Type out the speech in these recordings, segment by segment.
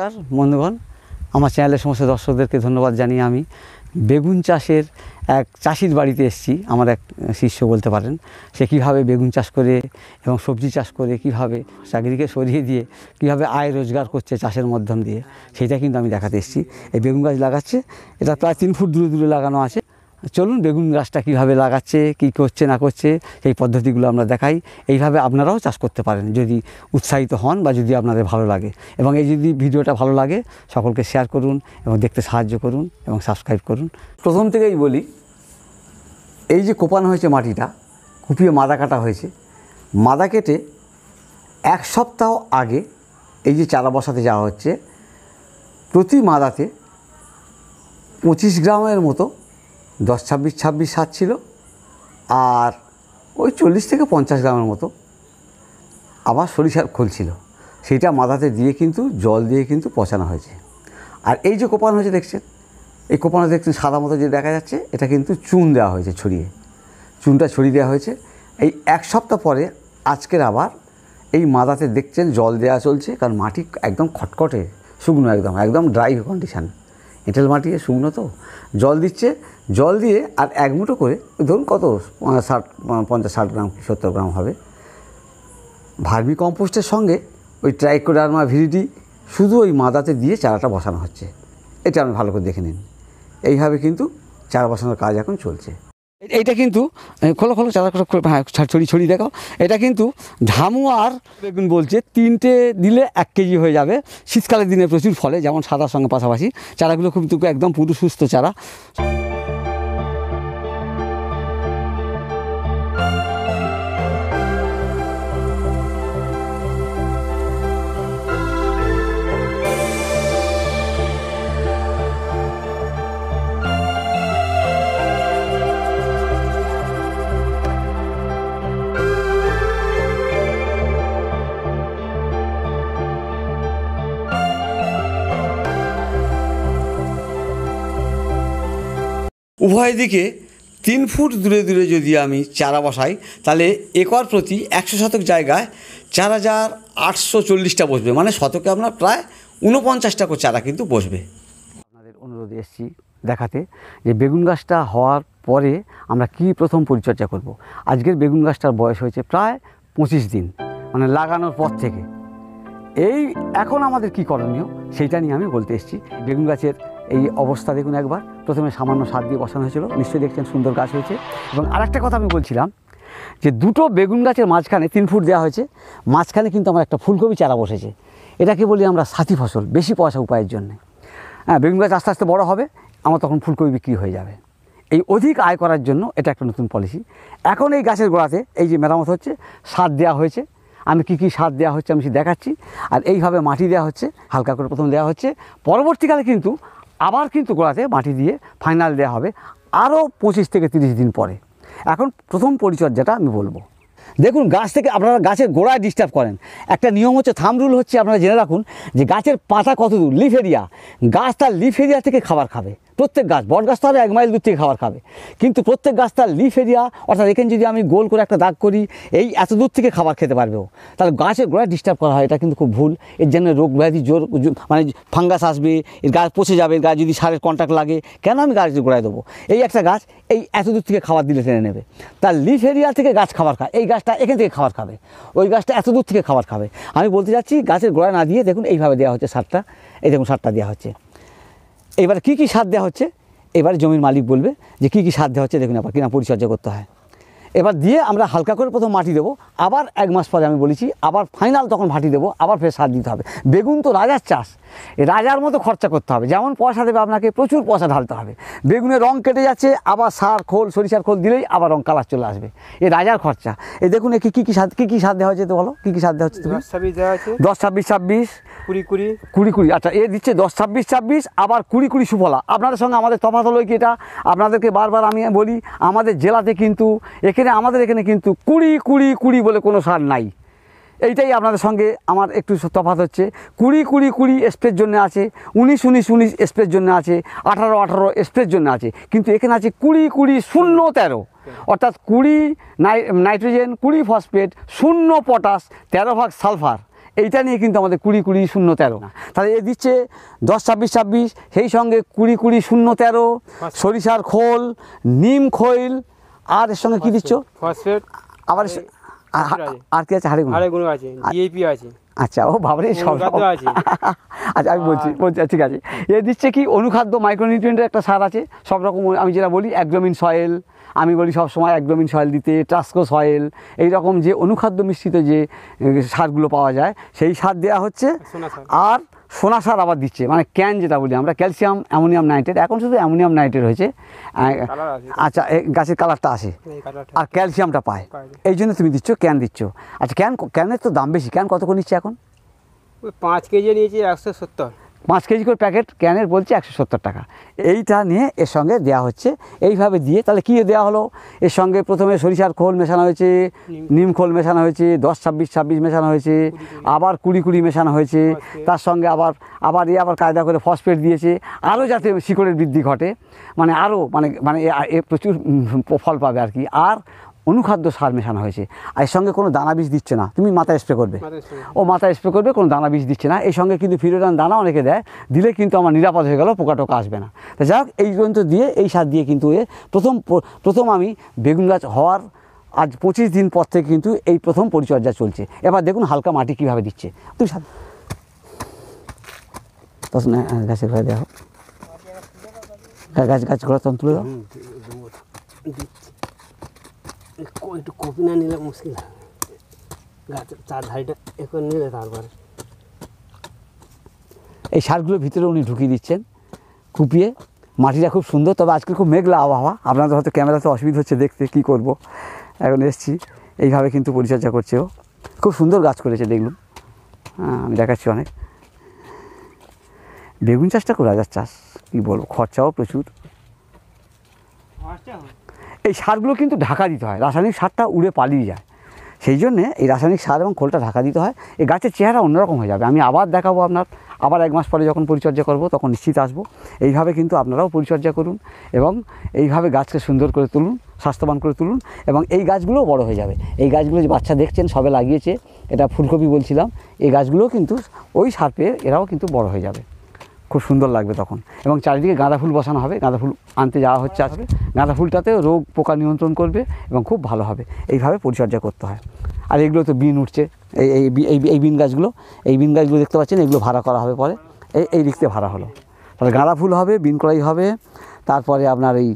নমস্কার বন্ধুগণ আমার চ্যানেলের সমস্ত দর্শকদেরকে ধন্যবাদ জানিয়ে আমি বেগুন চাষের এক চাষির বাড়িতে এসেছি আমার এক শিষ্য বলতে পারেন সে কিভাবে বেগুন চাষ করে এবং সবজি চাষ করে কিভাবে চাকরিকে সরিয়ে দিয়ে কিভাবে আয় রোজগার করছে চাষের মাধ্যম দিয়ে সেটা কিন্তু আমি দেখাতে এসেছি এই বেগুন গাছ লাগাচ্ছে এটা প্রায় তিন ফুট দূরে দূরে লাগানো আছে চলুন বেগুন গাছটা কীভাবে লাগাচ্ছে কী করছে না করছে সেই পদ্ধতিগুলো আমরা দেখাই এইভাবে আপনারাও চাষ করতে পারেন যদি উৎসাহিত হন বা যদি আপনাদের ভালো লাগে এবং এই যদি ভিডিওটা ভালো লাগে সকলকে শেয়ার করুন এবং দেখতে সাহায্য করুন এবং সাবস্ক্রাইব করুন প্রথম থেকেই বলি এই যে কোপানো হয়েছে মাটিটা কুপিয়ে মাদা কাটা হয়েছে মাদা কেটে এক সপ্তাহ আগে এই যে চারা বসাতে যাওয়া হচ্ছে প্রতি মাদাতে পঁচিশ গ্রামের মতো দশ ছাব্বিশ ছাব্বিশ সাত ছিল আর ওই চল্লিশ থেকে পঞ্চাশ গ্রামের মতো আবার সরিষার খোল ছিল সেটা মাথাতে দিয়ে কিন্তু জল দিয়ে কিন্তু পচানো হয়েছে আর এই যে কোপানো হয়েছে দেখছেন এই কোপানো দেখছেন সাদা মতো যে দেখা যাচ্ছে এটা কিন্তু চুন দেওয়া হয়েছে ছড়িয়ে চুনটা ছড়িয়ে দেওয়া হয়েছে এই এক সপ্তাহ পরে আজকের আবার এই মাদাতে দেখছেন জল দেওয়া চলছে কারণ মাটি একদম খটখটে শুকনো একদম একদম ড্রাই কন্ডিশান এঁটেল মাটি শুকনো তো জল দিচ্ছে জল দিয়ে আর এক মুঠো করে ধরুন কত ষাট পঞ্চাশ ষাট গ্রাম সত্তর গ্রাম হবে ভার্মি কম্পোস্টের সঙ্গে ওই ট্রাইকোডারমা ভিডিটি শুধু ওই মাদাতে দিয়ে চারাটা বসানো হচ্ছে এটা আপনি ভালো করে দেখে নিন এইভাবে কিন্তু চারা বসানোর কাজ এখন চলছে এইটা কিন্তু খোলো খোলো চাদা হ্যাঁ ছড়ি ছড়ি দেখাও এটা কিন্তু ঝামু আর বেগুন বলছে তিনটে দিলে এক কেজি হয়ে যাবে শীতকালের দিনে প্রচুর ফলে যেমন সাদার সঙ্গে পাশাপাশি চারাগুলো খুব একদম পুরো সুস্থ চারা উভয় দিকে তিন ফুট দূরে দূরে যদি আমি চারা বসাই তাহলে একর প্রতি একশো শতক জায়গায় চার হাজার আটশো চল্লিশটা বসবে মানে শতকে আপনার প্রায় ঊনপঞ্চাশটা করে চারা কিন্তু বসবে আপনাদের অনুরোধে এসছি দেখাতে যে বেগুন গাছটা হওয়ার পরে আমরা কি প্রথম পরিচর্যা করব। আজকের বেগুন গাছটার বয়স হয়েছে প্রায় পঁচিশ দিন মানে লাগানোর পর থেকে এই এখন আমাদের কি করণীয় সেইটা নিয়ে আমি বলতে এসেছি বেগুন গাছের এই অবস্থা দেখুন একবার প্রথমে সামান্য সার দিয়ে বসানো হয়েছিল নিশ্চয়ই দেখছেন সুন্দর গাছ হয়েছে এবং আর একটা কথা আমি বলছিলাম যে দুটো বেগুন গাছের মাঝখানে তিন ফুট দেওয়া হয়েছে মাঝখানে কিন্তু আমার একটা ফুলকপি চারা বসেছে এটাকে বলি আমরা সাথী ফসল বেশি পয়সা উপায়ের জন্যে হ্যাঁ বেগুন গাছ আস্তে আস্তে বড়ো হবে আমার তখন ফুলকপি বিক্রি হয়ে যাবে এই অধিক আয় করার জন্য এটা একটা নতুন পলিসি এখন এই গাছের গোড়াতে এই যে মেরামত হচ্ছে সার দেওয়া হয়েছে আমি কি কি সার দেওয়া হচ্ছে আমি সে দেখাচ্ছি আর এইভাবে মাটি দেওয়া হচ্ছে হালকা করে প্রথম দেওয়া হচ্ছে পরবর্তীকালে কিন্তু আবার কিন্তু গোড়াতে মাটি দিয়ে ফাইনাল দেওয়া হবে আরও পঁচিশ থেকে তিরিশ দিন পরে এখন প্রথম পরিচর্যাটা আমি বলবো দেখুন গাছ থেকে আপনারা গাছের গোড়ায় ডিস্টার্ব করেন একটা নিয়ম হচ্ছে থাম রুল হচ্ছে আপনারা জেনে রাখুন যে গাছের পাতা কতদূর লিফ এরিয়া গাছ তার লিফ এরিয়া থেকে খাবার খাবে প্রত্যেক গাছ বট গাছ তাহলে এক মাইল দূর থেকে খাবার খাবে কিন্তু প্রত্যেক গাছ তার লিফ এরিয়া অর্থাৎ এখানে যদি আমি গোল করে একটা দাগ করি এই এত দূর থেকে খাবার খেতে পারবেও তাহলে গাছের গোড়া ডিস্টার্ব করা হয় এটা কিন্তু খুব ভুল এর জন্য রোগ ব্যাধি জোর মানে ফাঙ্গাস আসবে এর গাছ পচে যাবে গাছ যদি সারের কন্ট্যাক্ট লাগে কেন আমি গাছ গোড়ায় দেবো এই একটা গাছ এই এত দূর থেকে খাবার দিলে টেনে নেবে তার লিফ এরিয়া থেকে গাছ খাবার খায় এই গাছটা এখান থেকে খাবার খাবে ওই গাছটা এত দূর থেকে খাবার খাবে আমি বলতে চাচ্ছি গাছের গোড়া না দিয়ে দেখুন এইভাবে দেওয়া হচ্ছে সারটা এই দেখুন সারটা দেওয়া হচ্ছে এবার কি কি সার দেওয়া হচ্ছে এবার জমির মালিক বলবে যে কি কি সার দেওয়া হচ্ছে দেখুন আবার কিনা পরিচর্যা করতে হয় এবার দিয়ে আমরা হালকা করে প্রথম মাটি দেবো আবার এক মাস পরে আমি বলেছি আবার ফাইনাল তখন মাটি দেবো আবার ফের সার দিতে হবে বেগুন তো রাজার চাষ রাজার মতো খরচা করতে হবে যেমন পয়সা দেবে আপনাকে প্রচুর পয়সা ঢালতে হবে বেগুনে রং কেটে যাচ্ছে আবার সার খোল সরিষার খোল দিলেই আবার রং কালার চলে আসবে এ রাজার খরচা এ দেখুন কি কী কী সাদ কী কী সার দেওয়া হয়েছে তো বলো কী কী সার দেওয়া হচ্ছে দশ ছাব্বিশ ছাব্বিশ কুড়ি কুড়ি কুড়ি কুড়ি আচ্ছা এ দিচ্ছে দশ ছাব্বিশ ছাব্বিশ আবার কুড়ি কুড়ি সুফলা আপনাদের সঙ্গে আমাদের তফাত হলো কি এটা আপনাদেরকে বারবার আমি বলি আমাদের জেলাতে কিন্তু এখানে আমাদের এখানে কিন্তু কুড়ি কুড়ি কুড়ি বলে কোনো সার নাই এইটাই আপনাদের সঙ্গে আমার একটু তফাত হচ্ছে কুড়ি কুড়ি কুড়ি স্প্রের জন্য আছে উনিশ উনিশ উনিশ স্প্রের জন্য আছে আঠারো আঠারো স্প্রের জন্য আছে কিন্তু এখানে আছে কুড়ি কুড়ি শূন্য তেরো অর্থাৎ কুড়ি নাইট্রোজেন কুড়ি ফসফেট শূন্য পটাশ তেরো ভাগ সালফার এইটা নিয়ে কিন্তু আমাদের কুড়ি কুড়ি শূন্য তেরো তাহলে এ দিচ্ছে দশ ছাব্বিশ ছাব্বিশ সেই সঙ্গে কুড়ি কুড়ি শূন্য তেরো সরিষার খোল নিম খৈল আর এর সঙ্গে কী দিচ্ছ ফসফেট আবার আর কি আছে হাড়েগুলো হাড়েগুলো আছে জিএপি আছে আচ্ছা ও বাবারে সব আছে আচ্ছা আমি বলছি বলছি ঠিক আছে এ দিচ্ছে কি অনুখাদ্য মাইক্রোনিউট্রিয়েন্টের একটা সার আছে সব রকম আমি যেটা বলি একজমিন সয়েল আমি বলি সব সময় একদমিন সয়েল দিতে ট্রাস্কো সয়েল এই রকম যে অনুখাদ্য মিশ্রিত যে সারগুলো পাওয়া যায় সেই সার দেওয়া হচ্ছে আর সোনা সার আবার দিচ্ছে মানে ক্যান যেটা বলি আমরা ক্যালসিয়াম অ্যামোনিয়াম নাইট্রেট এখন শুধু অ্যামোনিয়াম নাইট্রেট হয়েছে আচ্ছা গাছের কালারটা আসে আর ক্যালসিয়ামটা পায় এই জন্য তুমি দিচ্ছ ক্যান দিচ্ছ আচ্ছা ক্যান ক্যানের তো দাম বেশি ক্যান কত করে নিচ্ছে এখন পাঁচ কেজি নিয়েছি একশো সত্তর পাঁচ কেজি করে প্যাকেট ক্যানের বলছে একশো সত্তর টাকা এইটা নিয়ে এর সঙ্গে দেওয়া হচ্ছে এইভাবে দিয়ে তাহলে কী দেওয়া হলো এর সঙ্গে প্রথমে সরিষার খোল মেশানো হয়েছে নিম খোল মেশানো হয়েছে দশ ছাব্বিশ ছাব্বিশ মেশানো হয়েছে আবার কুড়ি কুড়ি মেশানো হয়েছে আচ্ছা। তার সঙ্গে আবার আবার এ আবার কায়দা করে ফসফেট দিয়েছে আরও যাতে শিকড়ের বৃদ্ধি ঘটে মানে আরও মানে মানে প্রচুর ফল পাবে আর কি আর অনুখাদ্য সার মেশানো হয়েছে আর এর সঙ্গে কোনো দানা বীজ দিচ্ছে না তুমি মাথা স্প্রে করবে ও মাথা স্প্রে করবে কোনো দানা বীজ দিচ্ছে না এই সঙ্গে কিন্তু ফিরোডান দানা অনেকে দেয় দিলে কিন্তু আমার নিরাপদ হয়ে গেল পোকা টোকা আসবে না তা যাই হোক এই পর্যন্ত দিয়ে এই সার দিয়ে কিন্তু এ প্রথম প্রথম আমি বেগুন গাছ হওয়ার আজ পঁচিশ দিন পর থেকে কিন্তু এই প্রথম পরিচর্যা চলছে এবার দেখুন হালকা মাটি কীভাবে দিচ্ছে তুমি সার গাছের ঘরে দেখো হোক গাছ গাছ ঘোড়া তুলে দাও একটু কপি না নিলে মুশকিল গাছের চার ধারিটা এখন নিলে তারপরে এই সারগুলো ভিতরে উনি ঢুকিয়ে দিচ্ছেন কুপিয়ে মাটিটা খুব সুন্দর তবে আজকে খুব মেঘলা আবহাওয়া আপনাদের হয়তো ক্যামেরাতে অসুবিধা হচ্ছে দেখতে কি করব এখন এসছি এইভাবে কিন্তু পরিচর্যা করছে ও খুব সুন্দর গাছ করেছে দেখলুম হ্যাঁ আমি দেখাচ্ছি অনেক বেগুন চাষটা খুব রাজার চাষ কী বলবো খরচাও প্রচুর এই সারগুলো কিন্তু ঢাকা দিতে হয় রাসায়নিক সারটা উড়ে পালিয়ে যায় সেই জন্যে এই রাসায়নিক সার এবং খোলটা ঢাকা দিতে হয় এই গাছের চেহারা অন্যরকম হয়ে যাবে আমি আবার দেখাবো আপনার আবার এক মাস পরে যখন পরিচর্যা করব তখন নিশ্চিত আসবো এইভাবে কিন্তু আপনারাও পরিচর্যা করুন এবং এইভাবে গাছকে সুন্দর করে তুলুন স্বাস্থ্যবান করে তুলুন এবং এই গাছগুলোও বড় হয়ে যাবে এই গাছগুলো যে বাচ্চা দেখছেন সবে লাগিয়েছে এটা ফুলকপি বলছিলাম এই গাছগুলোও কিন্তু ওই সার পেয়ে এরাও কিন্তু বড় হয়ে যাবে খুব সুন্দর লাগবে তখন এবং চারিদিকে গাঁদা ফুল বসানো হবে গাঁদা ফুল আনতে যাওয়া হচ্ছে আজকে গাঁদা ফুলটাতে রোগ পোকা নিয়ন্ত্রণ করবে এবং খুব ভালো হবে এইভাবে পরিচর্যা করতে হয় আর এগুলো তো বিন উঠছে এই এই এই বিন গাছগুলো এই বিন গাছগুলো দেখতে পাচ্ছেন এগুলো ভাড়া করা হবে পরে এই এই দিকতে ভাড়া হলো তাহলে গাঁদা ফুল হবে বিন কড়াই হবে তারপরে আপনার এই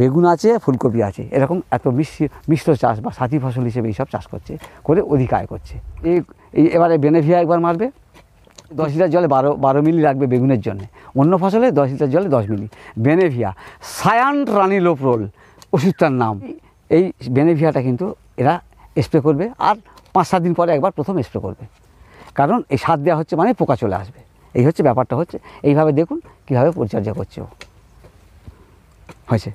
বেগুন আছে ফুলকপি আছে এরকম এত মিশ্র মিশ্র চাষ বা সাথী ফসল হিসেবে এইসব চাষ করছে করে অধিক আয় করছে এই এবারে বেনেভিয়া একবার মারবে দশ লিটার জলে বারো বারো মিলি রাখবে বেগুনের জন্য অন্য ফসলে দশ লিটার জলে দশ মিলি বেনেভিয়া সায়ান রানিলোপ্রোল ওষুধটার নাম এই বেনেভিয়াটা কিন্তু এরা স্প্রে করবে আর পাঁচ সাত দিন পরে একবার প্রথম স্প্রে করবে কারণ এই সার দেওয়া হচ্ছে মানে পোকা চলে আসবে এই হচ্ছে ব্যাপারটা হচ্ছে এইভাবে দেখুন কীভাবে পরিচর্যা করছে ও হয়েছে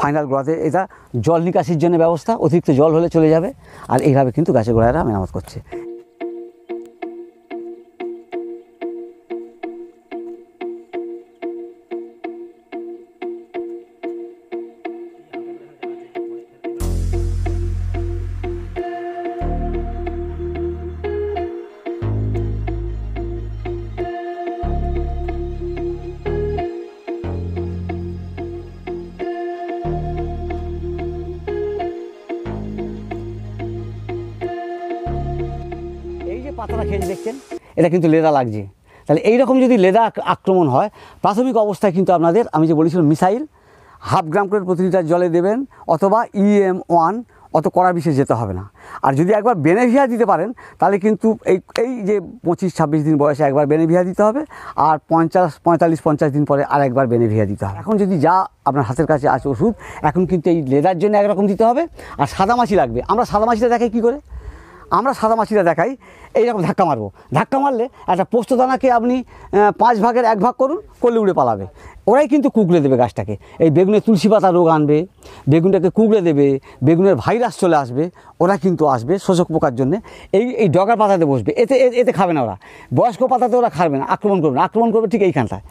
ফাইনাল গোড়াতে এটা জল নিকাশির জন্য ব্যবস্থা অতিরিক্ত জল হলে চলে যাবে আর এইভাবে কিন্তু গাছের গোড়ায়রা মেরামত করছে পাতাটা খেয়ে দেখছেন এটা কিন্তু লেদা লাগছে তাহলে এইরকম যদি লেদা আক্রমণ হয় প্রাথমিক অবস্থায় কিন্তু আপনাদের আমি যে বলেছিলাম মিসাইল হাফ গ্রাম করে প্রতি লিটার জলে দেবেন অথবা ইএম e ওয়ান অত কড়া বিশেষ যেতে হবে না আর যদি একবার বেনেভিয়া দিতে পারেন তাহলে কিন্তু এই এই যে পঁচিশ ছাব্বিশ দিন বয়সে একবার বেনেভিয়া দিতে হবে আর পঞ্চাশ পঁয়তাল্লিশ পঞ্চাশ দিন পরে আর একবার বেনেভিয়া দিতে হবে এখন যদি যা আপনার হাতের কাছে আছে ওষুধ এখন কিন্তু এই লেদার জন্য একরকম দিতে হবে আর সাদামাছি লাগবে আমরা সাদামাছিটা দেখে কি করে আমরা সাদা মাছিরা দেখাই এইরকম ধাক্কা মারবো ধাক্কা মারলে একটা পোস্তদানাকে আপনি পাঁচ ভাগের এক ভাগ করুন করলে উড়ে পালাবে ওরাই কিন্তু কুকড়ে দেবে গাছটাকে এই বেগুনের তুলসী পাতা রোগ আনবে বেগুনটাকে কুকড়ে দেবে বেগুনের ভাইরাস চলে আসবে ওরা কিন্তু আসবে শোষক পোকার জন্য এই এই ডগার পাতাতে বসবে এতে এতে খাবে না ওরা বয়স্ক পাতাতে ওরা খাবে না আক্রমণ করবে না আক্রমণ করবে ঠিক এইখানটায়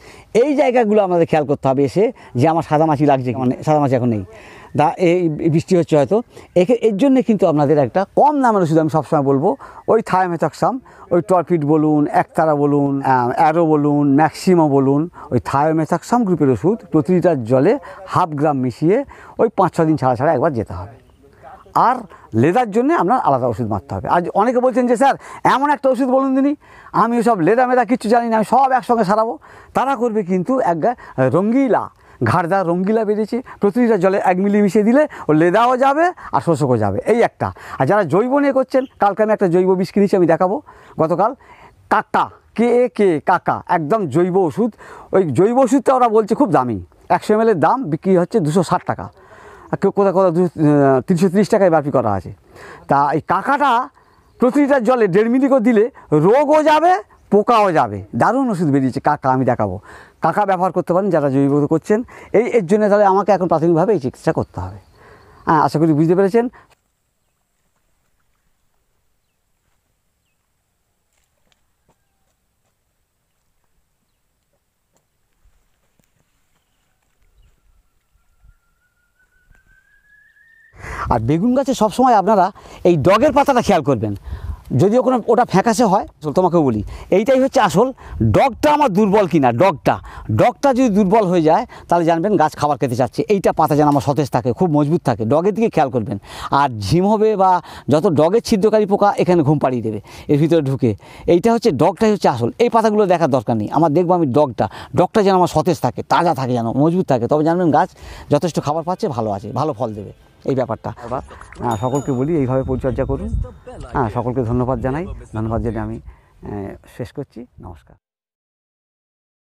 এই জায়গাগুলো আমাদের খেয়াল করতে হবে এসে যে আমার সাদা মাছি লাগছে মানে সাদা মাছি এখন নেই দা এই বৃষ্টি হচ্ছে হয়তো একে এর জন্যে কিন্তু আপনাদের একটা কম দামের ওষুধ আমি সবসময় বলবো ওই থায়োমেথক্সাম ওই টরফিট বলুন একতারা বলুন অ্যারো বলুন ম্যাক্সিমো বলুন ওই থায়োমেথাক্সাম গ্রুপের ওষুধ প্রতি লিটার জলে হাফ গ্রাম মিশিয়ে ওই পাঁচ ছ দিন ছাড়া ছাড়া একবার যেতে হবে আর লেদার জন্য আপনার আলাদা ওষুধ মারতে হবে আজ অনেকে বলছেন যে স্যার এমন একটা ওষুধ বলুন তিনি আমি সব লেদা মেদা কিচ্ছু জানি না আমি সব একসঙ্গে সারাবো তারা করবে কিন্তু এক রঙ্গিলা ঘাড়দার রঙ্গিলা বেরিয়েছে প্রতিটা জলে এক মিলি মিশিয়ে দিলে ও লেদাও যাবে আর শোষকও যাবে এই একটা আর যারা জৈব নিয়ে করছেন কালকে আমি একটা জৈব বিষ কিনেছি আমি দেখাবো গতকাল কাকা কে কে কাকা একদম জৈব ওষুধ ওই জৈব ওষুধটা ওরা বলছে খুব দামি একশো এম দাম বিক্রি হচ্ছে দুশো ষাট টাকা আর কেউ কোথাও কোথাও তিনশো তিরিশ টাকায় বাপি করা আছে তা এই কাকাটা প্রতিটা জলে দেড় মিলি করে দিলে রোগও যাবে পোকাও যাবে দারুণ ওষুধ বেরিয়েছে কাকা আমি দেখাবো কাকা ব্যবহার করতে পারেন যারা জৈব করছেন এই এর জন্য তাহলে আমাকে এখন প্রাথমিকভাবে এই চিকিৎসা করতে হবে হ্যাঁ আশা করি বুঝতে পেরেছেন আর বেগুন গাছে সবসময় আপনারা এই ডগের পাতাটা খেয়াল করবেন যদিও কোনো ওটা ফ্যাকাশে হয় তোমাকে বলি এইটাই হচ্ছে আসল ডগটা আমার দুর্বল কিনা ডগটা ডগটা যদি দুর্বল হয়ে যায় তাহলে জানবেন গাছ খাবার খেতে চাচ্ছে এইটা পাতা যেন আমার সতেজ থাকে খুব মজবুত থাকে ডগের দিকে খেয়াল করবেন আর ঝিম হবে বা যত ডগের ছিদ্রকারী পোকা এখানে ঘুম পাড়িয়ে দেবে এর ভিতরে ঢুকে এইটা হচ্ছে ডগটাই হচ্ছে আসল এই পাতাগুলো দেখার দরকার নেই আমার দেখবো আমি ডগটা ডগটা যেন আমার সতেজ থাকে তাজা থাকে যেন মজবুত থাকে তবে জানবেন গাছ যথেষ্ট খাবার পাচ্ছে ভালো আছে ভালো ফল দেবে এই ব্যাপারটা সকলকে বলি এইভাবে পরিচর্যা করুন হ্যাঁ সকলকে ধন্যবাদ জানাই ধন্যবাদ জানিয়ে আমি শেষ করছি নমস্কার